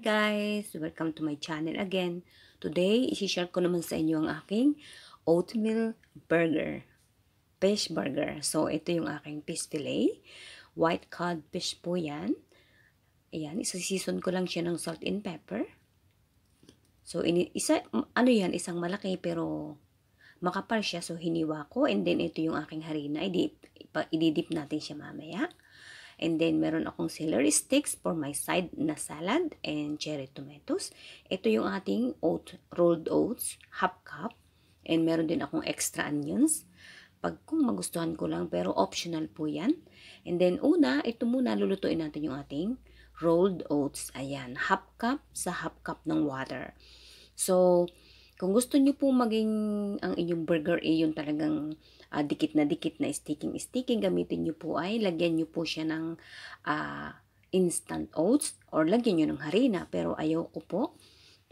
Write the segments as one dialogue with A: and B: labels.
A: guys! Welcome to my channel again. Today, isi-share ko naman sa inyo ang aking oatmeal burger. Fish burger. So, ito yung aking fish fillet. White cod fish po yan. Ayan, isa-season ko lang siya ng salt and pepper. So, in, isa, ano yan, isang malaki pero makapal siya. So, hiniwa ko. And then, ito yung aking harina. i ididip natin siya mamaya. Okay. And then, meron akong celery sticks for my side na salad and cherry tomatoes. Ito yung ating oat, rolled oats, half cup. And meron din akong extra onions. Pag kung magustuhan ko lang, pero optional po yan. And then, una, ito muna lulutuin natin yung ating rolled oats. Ayan, half cup sa half cup ng water. So, kung gusto nyo po maging ang inyong burger ay eh, yung talagang uh, dikit na dikit na sticking-sticking, gamitin nyo po ay lagyan nyo po siya ng uh, instant oats or lagyan nyo ng harina. Pero ayaw ko po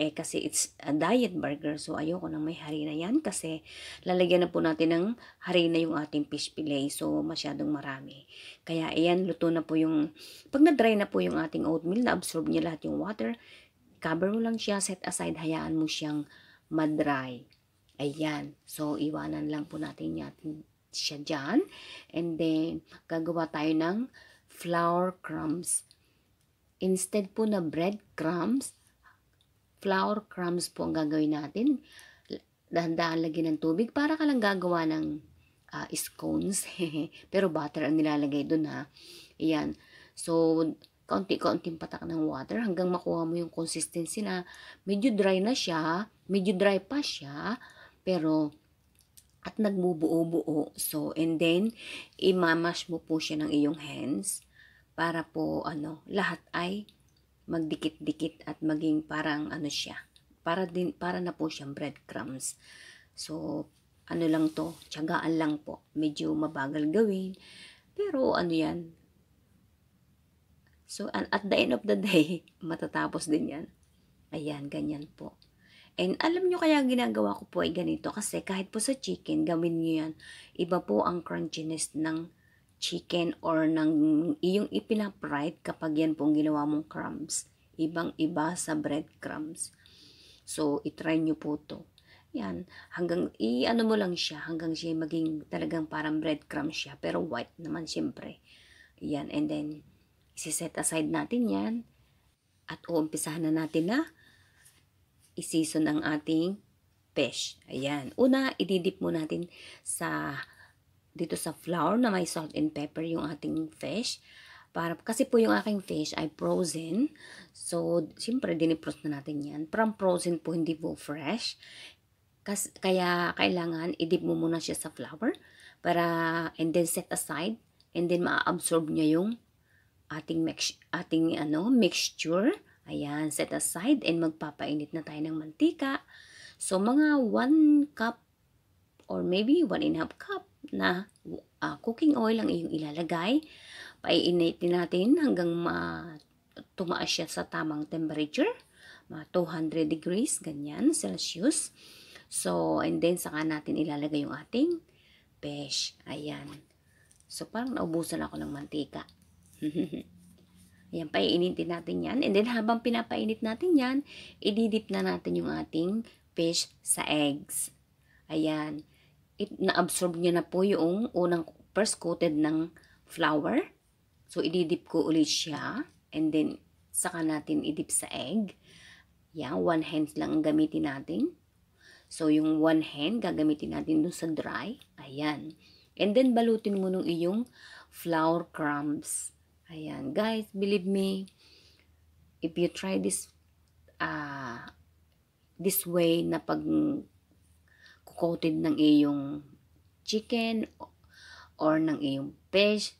A: eh kasi it's a diet burger so ayoko nang may harina yan kasi lalagyan na po natin ng harina yung ating fish fillet so masyadong marami kaya ayan luto na po yung pag na dry na po yung ating oatmeal na absorb niya lahat yung water cover mo lang siya set aside hayaan mo siyang madry. Ayan. So, iwanan lang po natin yatin siya dyan. And then, gagawa tayo ng flour crumbs. Instead po na bread crumbs, flour crumbs po ang gagawin natin. Dahan-dahan lagyan ng tubig para ka lang gagawa ng uh, scones. Pero butter ang nilalagay dun ha. Ayan. So, kaunti-kaunting patak ng water hanggang makuha mo yung consistency na medyo dry na siya, medyo dry pa siya, pero at nagbubuo-buo. So, and then, imamash mo po siya ng iyong hands para po, ano, lahat ay magdikit-dikit at maging parang ano siya. Para, din, para na po siyang breadcrumbs. So, ano lang to, tiyagaan lang po. Medyo mabagal gawin. Pero ano yan, So, and at the end of the day, matatapos din yan. Ayan, ganyan po. And alam nyo kaya ginagawa ko po ay ganito kasi kahit po sa chicken, gawin nyo yan. Iba po ang crunchiness ng chicken or ng iyong ipinapride kapag yan pong ginawa mong crumbs. Ibang-iba sa breadcrumbs. So, itry nyo po to. Yan. Hanggang, i-ano mo lang siya hanggang siya maging talagang parang breadcrumbs siya. Pero white naman, syempre. Yan. And then, Isiset aside natin yan. At uumpisahan na natin na isison ang ating fish. Ayan. Una, ididip mo natin sa dito sa flour na may salt and pepper yung ating fish. Para, kasi po yung aking fish ay frozen. So, siyempre, diniprost na natin yan. From frozen po, hindi po fresh. Kas, kaya, kailangan, idip mo muna siya sa flour. Para, and then set aside. And then, maa-absorb niya yung ating mix, ating ano mixture. Ayan, set aside and magpapainit na tayo ng mantika. So mga 1 cup or maybe 1 and a half cup na uh, cooking oil ang iyong ilalagay. Paiinitin natin hanggang ma tumaas siya sa tamang temperature, mga 200 degrees, ganyan, Celsius. So, and then saka natin ilalagay yung ating pesh. Ayan. So, parang naubusan ako ng mantika. Ayan, paiinitin natin yan. And then, habang pinapainit natin yan, ididip na natin yung ating fish sa eggs. Ayan. na-absorb niya na po yung unang first coated ng flour. So, ididip ko ulit siya. And then, saka natin idip sa egg. Ayan, one hand lang gamitin natin. So, yung one hand, gagamitin natin dun sa dry. Ayan. And then, balutin mo nung iyong flour crumbs. Ayan, guys, believe me, if you try this uh, this way na pag coated ng iyong chicken or ng iyong fish,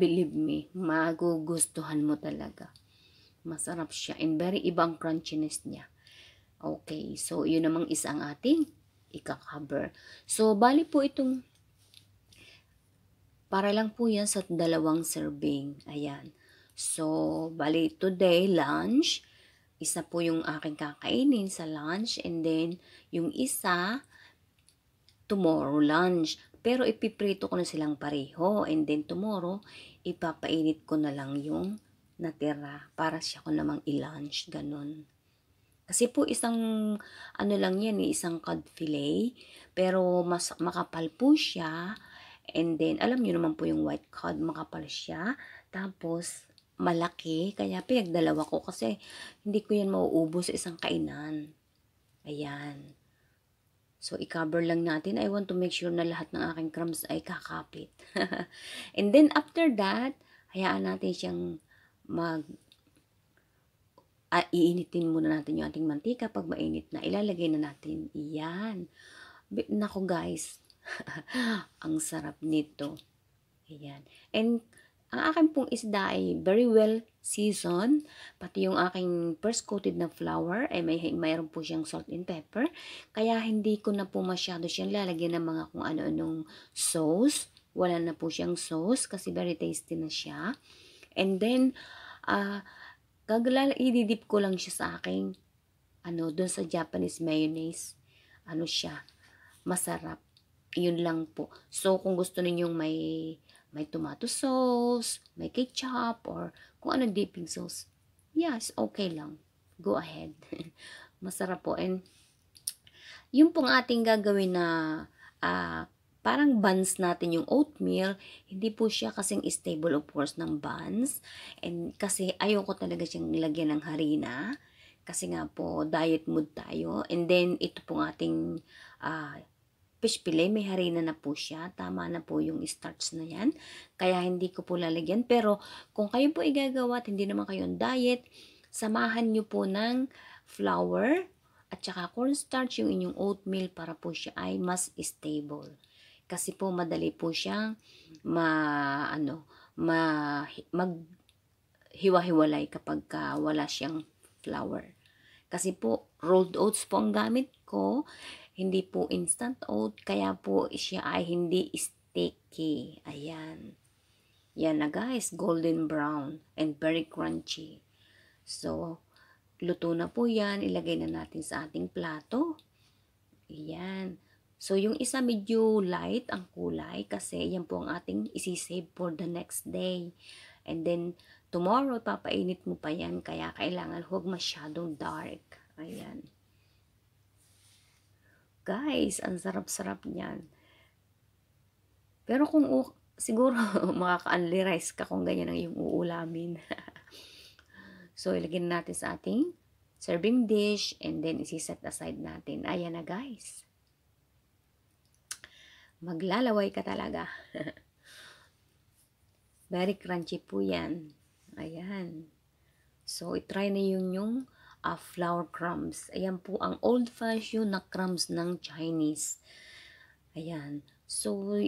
A: believe me, magugustuhan mo talaga. Masarap siya and very ibang crunchiness niya. Okay, so yun namang isa ang ating ika-cover. So, bali po itong para lang po yan sa dalawang serving. Ayan. So, bali today, lunch. Isa po yung aking kakainin sa lunch. And then, yung isa, tomorrow lunch. Pero ipiprito ko na silang pareho. And then tomorrow, ipapainit ko na lang yung natira para siya ko namang i-lunch. Ganon. Kasi po isang ano lang yan, eh, isang cod fillet. Pero mas makapal po siya. And then, alam nyo naman po yung white card, makapal siya. Tapos, malaki. Kaya pinagdalawa ko kasi hindi ko yan mauubos sa isang kainan. Ayan. So, i-cover lang natin. I want to make sure na lahat ng aking crumbs ay kakapit. And then, after that, hayaan natin siyang mag uh, iinitin muna natin yung ating mantika. Pag mainit na, ilalagay na natin. Iyan. Nako guys, ang sarap nito. Ayan. And ang akin pong isda ay very well seasoned. Pati yung aking first coated na flour ay eh, may, mayroon po siyang salt and pepper. Kaya hindi ko na po masyado siyang lalagyan ng mga kung ano-anong sauce. Wala na po siyang sauce kasi very tasty na siya. And then, ah, uh, gaglala, ididip ko lang siya sa aking, ano, dun sa Japanese mayonnaise. Ano siya, masarap. Yun lang po. So, kung gusto ninyong may, may tomato sauce, may ketchup, or kung ano dipping sauce, yes, okay lang. Go ahead. Masarap po. And, yung pong ating gagawin na uh, parang buns natin yung oatmeal, hindi po siya kasing stable of course ng buns. And kasi ayoko talaga siyang lagyan ng harina. Kasi nga po, diet mood tayo. And then, ito pong ating uh, fish fillet, may harina na po siya. Tama na po yung starch na yan. Kaya hindi ko po lalagyan. Pero kung kayo po igagawa hindi naman kayo on diet, samahan nyo po ng flour at saka cornstarch yung inyong oatmeal para po siya ay mas stable. Kasi po madali po siyang ma, ano, ma, mag, hiwa-hiwalay kapag ka wala siyang flour. Kasi po, rolled oats po ang gamit ko. Hindi po instant oat, kaya po siya ay hindi sticky. Ayan. Yan na guys, golden brown and very crunchy. So, luto na po yan. Ilagay na natin sa ating plato. Ayan. So, yung isa medyo light ang kulay kasi yan po ang ating isisave for the next day. And then, tomorrow, papainit mo pa yan. Kaya, kailangan huwag masyadong dark. Ayan. Guys, ang sarap-sarap niyan. Pero kung siguro makaka-unli rice ka kung ganyan ang iyong uulamin. so, ilagay natin sa ating serving dish and then isiset aside natin. Ayan na guys. Maglalaway ka talaga. Very crunchy po yan. Ayan. So, itry na yun yung uh, flour crumbs. Ayan po ang old-fashioned na crumbs ng Chinese. Ayan. So,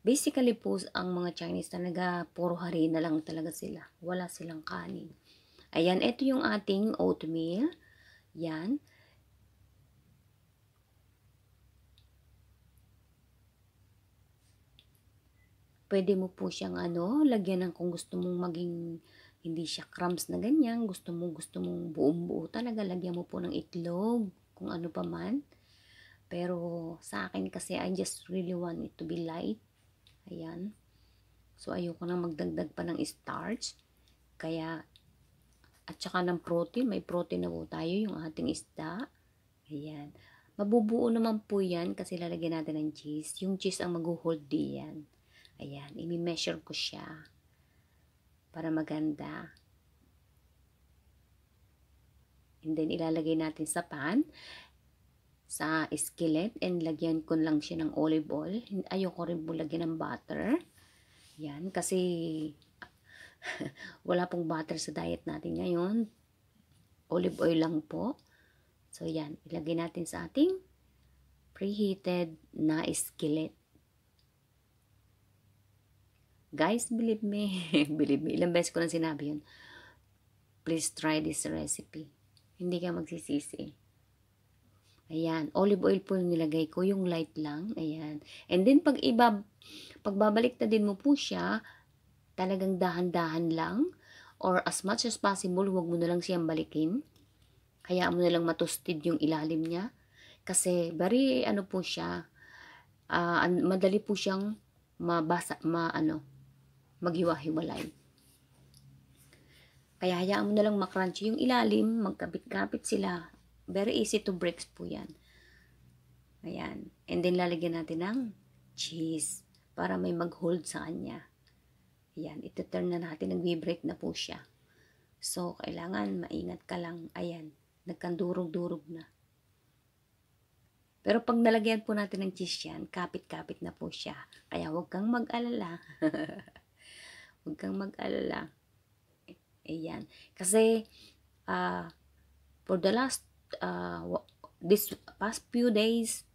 A: basically po, ang mga Chinese talaga, puro harina lang talaga sila. Wala silang kanin. Ayan, ito yung ating oatmeal. Yan. Pwede mo po siyang ano, lagyan ng kung gusto mong maging hindi siya crumbs na ganyan. Gusto mo, gusto mong buong buo talaga. Lagyan mo po ng itlog, kung ano pa man. Pero sa akin kasi, I just really want it to be light. Ayan. So, ayoko nang magdagdag pa ng starch. Kaya, at saka ng protein. May protein na po tayo, yung ating isda. Ayan. Mabubuo naman po yan kasi lalagyan natin ng cheese. Yung cheese ang mag-hold yan. Ayan, i-measure ko siya para maganda. And then, ilalagay natin sa pan, sa skillet, and lagyan ko lang siya ng olive oil. Ayoko rin po lagyan ng butter. Yan, kasi wala pong butter sa diet natin ngayon. Olive oil lang po. So, yan, ilagay natin sa ating preheated na skillet. Guys, believe me. believe me. Ilang beses ko na sinabi yun. Please try this recipe. Hindi ka magsisisi. Ayan. Olive oil po yung nilagay ko. Yung light lang. Ayan. And then, pag iba, pagbabalik na din mo po siya, talagang dahan-dahan lang. Or as much as possible, huwag mo na lang siyang balikin. Kaya mo na lang matustid yung ilalim niya. Kasi, bari ano po siya, uh, madali po siyang mabasa, maano, maghiwa-hiwalay. Kaya hayaan mo na lang makrunchy yung ilalim, magkabit-kapit sila. Very easy to break po yan. Ayan. And then lalagyan natin ng cheese para may mag-hold sa kanya. Ayan. Ito-turn na natin. Nag-break na po siya. So, kailangan maingat ka lang. Ayan. Nagkandurog-durog na. Pero pag nalagyan po natin ng cheese yan, kapit-kapit na po siya. Kaya huwag kang mag-alala. Huwag kang mag-alala. Eh, ayan. Kasi, uh, for the last, uh, this past few days,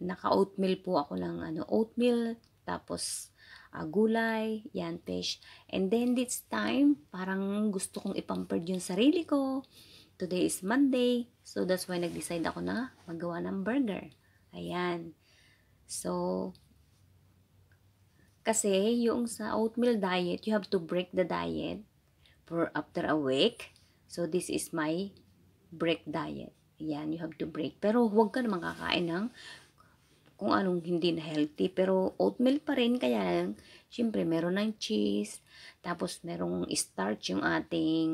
A: naka-oatmeal po ako ng ano, oatmeal, tapos uh, gulay, yan, fish. And then this time, parang gusto kong ipamperd yung sarili ko. Today is Monday, so that's why nag-decide ako na magawa ng burger. Ayan. So, kasi yung sa oatmeal diet, you have to break the diet for after a week. So, this is my break diet. Yan, you have to break. Pero huwag ka naman kakain ng kung anong hindi na healthy. Pero oatmeal pa rin, kaya lang, syempre, meron ng cheese, tapos merong starch yung ating,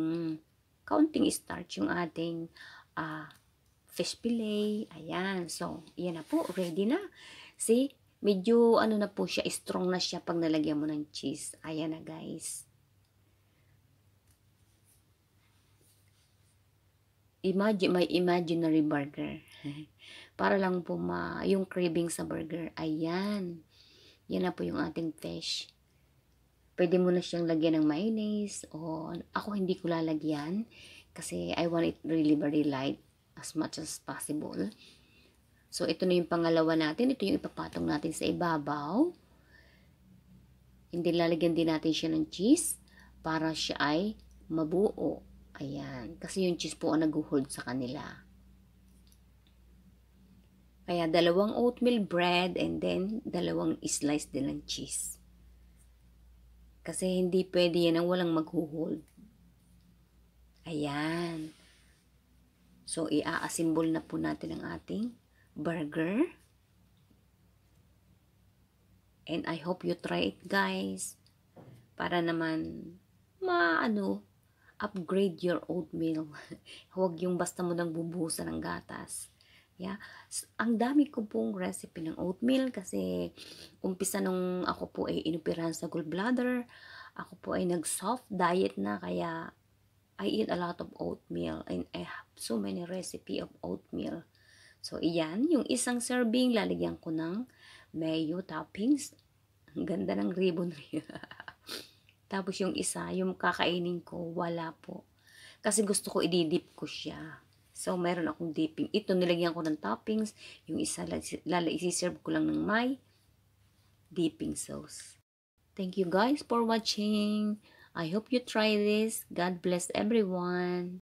A: counting starch yung ating uh, fish fillet. Ayan, so, yan na po, ready na. See, Medyo ano na po siya, strong na siya pag nalagyan mo ng cheese. Ayan na guys. Imagine, may imaginary burger. Para lang po ma, yung craving sa burger. Ayan. Yan na po yung ating fish. Pwede mo na siyang lagyan ng mayonnaise o ako hindi ko lalagyan kasi I want it really very light as much as possible. So, ito na yung pangalawa natin. Ito yung ipapatong natin sa ibabaw. Hindi lalagyan din natin siya ng cheese para siya ay mabuo. Ayan. Kasi yung cheese po ang nag-hold sa kanila. Kaya dalawang oatmeal bread and then dalawang slice din ng cheese. Kasi hindi pwede yan ang walang mag-hold. Ayan. So, iaasimbol na po natin ang ating burger. And I hope you try it guys. Para naman maano upgrade your oatmeal. Huwag yung basta mo nang bubuhusan ng gatas. Yeah. Ang dami ko pong recipe ng oatmeal kasi umpisa nung ako po ay inoperahan sa gallbladder, ako po ay nag-soft diet na kaya I eat a lot of oatmeal and I have so many recipe of oatmeal. So, iyan, yung isang serving, lalagyan ko ng mayo toppings. Ang ganda ng ribbon. Tapos yung isa, yung kakainin ko, wala po. Kasi gusto ko, ididip ko siya. So, meron akong dipping. Ito, nilagyan ko ng toppings. Yung isa, lala, isi-serve ko lang ng may dipping sauce. Thank you guys for watching. I hope you try this. God bless everyone.